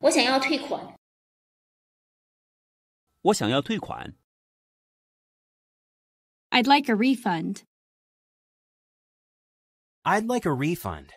我想要退款。我想要退款。I'd like a refund. I'd like a refund.